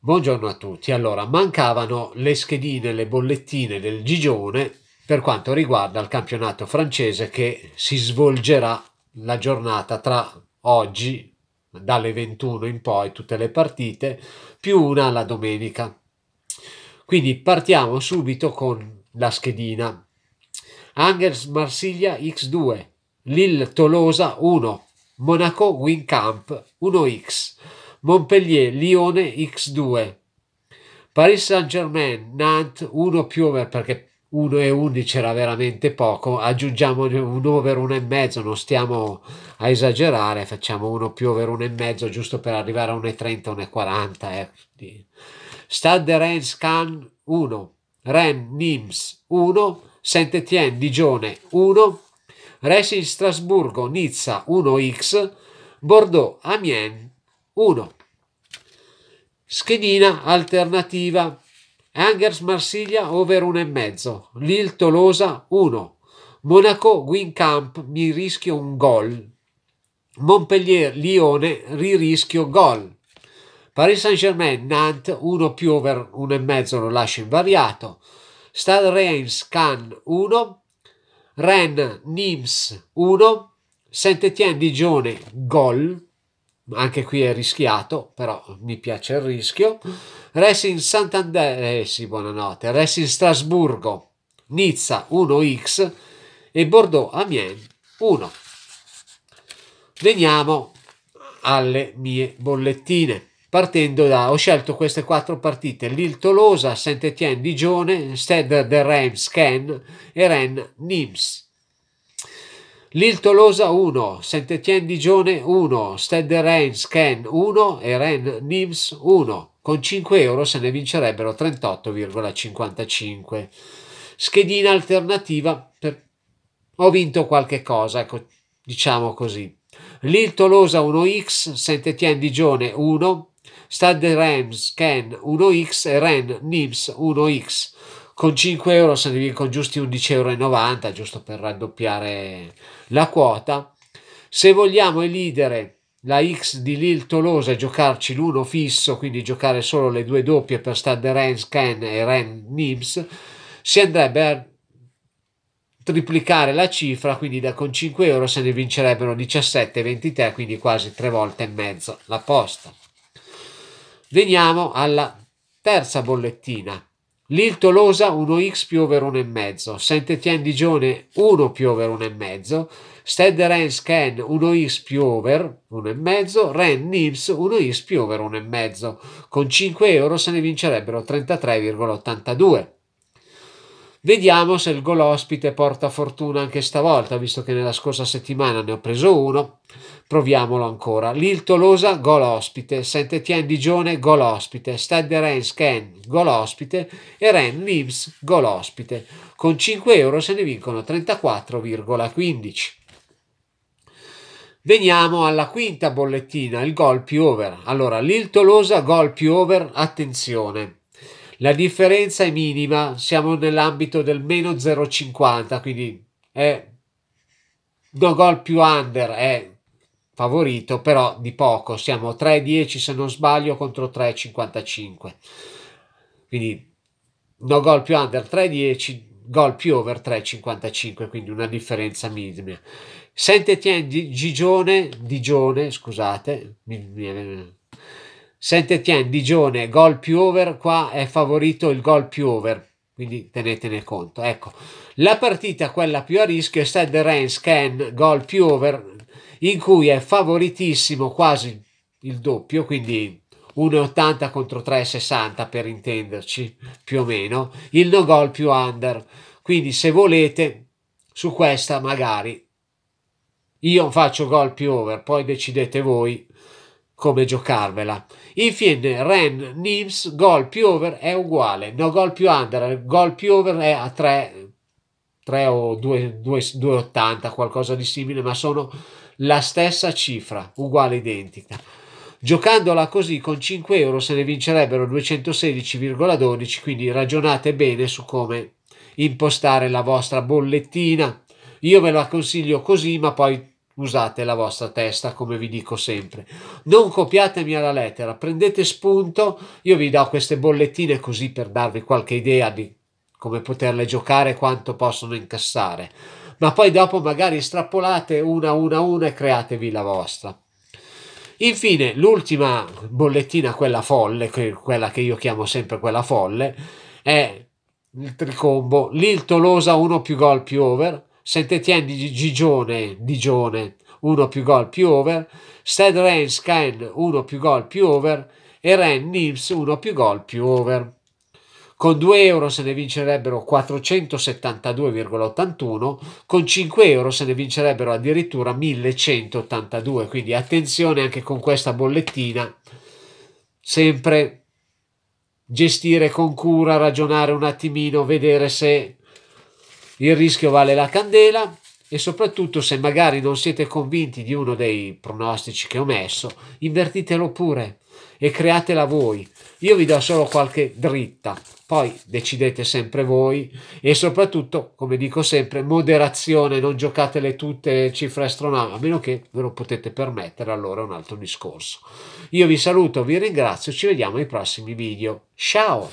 Buongiorno a tutti. Allora, mancavano le schedine, le bollettine del Gigione per quanto riguarda il campionato francese che si svolgerà la giornata tra oggi, dalle 21 in poi, tutte le partite, più una la domenica. Quindi partiamo subito con la schedina. Angers Marsiglia X2, Lille Tolosa 1, Monaco Wincamp 1X. Montpellier, Lione X2, Paris Saint-Germain, Nantes 1 più over perché 1 e 11 era veramente poco, aggiungiamo un over mezzo, non stiamo a esagerare, facciamo 1 più over e mezzo giusto per arrivare a 1,30, 1,40. Eh. Stade de Rennes Cannes 1, Rennes Nims 1, Saint-Étienne Digione 1, Racing Strasburgo Nizza 1x, Bordeaux Amiens 1. Schedina alternativa. Angers Marsiglia over 1,5. Lille Tolosa 1. Monaco Guincamp mi rischio un gol. Montpellier Lione ririschio gol. Paris Saint-Germain Nantes 1 più over 1,5 lo lascio invariato. Stade Reims Cannes 1. Rennes Nims 1. Saint-Étienne Digione gol anche qui è rischiato, però mi piace il rischio. Racing Santander, eh sì, buonanotte. Racing Strasburgo, Nizza 1x e Bordeaux Amiens 1. Veniamo alle mie bollettine. Partendo da, ho scelto queste quattro partite, Lille Tolosa, Saint-Étienne Digione, Stade de Reims Cannes e Rennes Nims. Tolosa 1, Saint-Étienne Digione 1, Stade Rennes Ken 1 e Rennes Nims 1. Con 5 euro se ne vincerebbero 38,55. Schedina alternativa per... Ho vinto qualche cosa, ecco, diciamo così. Tolosa 1X, Saint-Étienne Digione 1, Stade Rennes Ken 1X e Rennes Nims 1X con 5 euro se ne con giusti 11,90 euro, giusto per raddoppiare la quota. Se vogliamo elidere la X di Lil Tolosa e giocarci l'uno fisso, quindi giocare solo le due doppie per Stade Rennes Ken e Rennes Nibs, si andrebbe a triplicare la cifra, quindi da, con 5 euro se ne vincerebbero 17 23, quindi quasi tre volte e mezzo la posta. Veniamo alla terza bollettina Lil Tolosa 1x più over 1,5, Saint Etienne Digione 1 più over 1,5, Stade Rennes Ken 1x più over 1,5, Rennes Nibs 1x più over 1,5. Con 5 euro se ne vincerebbero 33,82. Vediamo se il gol ospite porta fortuna anche stavolta, visto che nella scorsa settimana ne ho preso uno. Proviamolo ancora. Lil Tolosa, gol ospite. saint Etienne Digione, gol ospite. Stade Rennes Ken, gol ospite. E Rennes Nibs, gol ospite. Con 5 euro se ne vincono 34,15. Veniamo alla quinta bollettina, il gol più over. Allora, Lil Tolosa, gol più over, attenzione la differenza è minima, siamo nell'ambito del meno 0,50, quindi è no gol più under, è favorito, però di poco, siamo 3,10 se non sbaglio contro 3,55. Quindi no gol più under 3,10, gol più over 3,55, quindi una differenza minima. Saint di Gigione, Digione, scusate, mi, mi, Saint-Étienne, Digione, gol più over, qua è favorito il gol più over, quindi tenetene conto. Ecco, la partita quella più a rischio è stata Rennes Can gol più over in cui è favoritissimo quasi il doppio, quindi 1,80 contro 3,60 per intenderci, più o meno, il no gol più under. Quindi se volete su questa magari io faccio gol più over, poi decidete voi come giocarvela. Infine, Ren Nims gol più over è uguale, no gol più under, gol più over è a 3, 3 o 2,80, qualcosa di simile, ma sono la stessa cifra, uguale identica. Giocandola così con 5 euro se ne vincerebbero 216,12, quindi ragionate bene su come impostare la vostra bollettina. Io ve la consiglio così, ma poi usate la vostra testa, come vi dico sempre. Non copiatemi alla lettera, prendete spunto, io vi do queste bollettine così per darvi qualche idea di come poterle giocare, quanto possono incassare, ma poi dopo magari strappolate una una una e createvi la vostra. Infine, l'ultima bollettina, quella folle, quella che io chiamo sempre quella folle, è il tricombo, l'Il Tolosa 1 più gol più over, Saint-Étienne di Gigione, Digione 1 più gol più over, Stade Reims Caen 1 più gol più over e Rennes Nims 1 più gol più over. Con 2 euro se ne vincerebbero 472,81, con 5 euro se ne vincerebbero addirittura 1182, quindi attenzione anche con questa bollettina, sempre gestire con cura, ragionare un attimino, vedere se il rischio vale la candela e soprattutto se magari non siete convinti di uno dei pronostici che ho messo, invertitelo pure e createla voi. Io vi do solo qualche dritta, poi decidete sempre voi e soprattutto, come dico sempre, moderazione, non giocatele tutte cifre astronomiche, a meno che ve lo potete permettere, allora è un altro discorso. Io vi saluto, vi ringrazio, ci vediamo ai prossimi video. Ciao!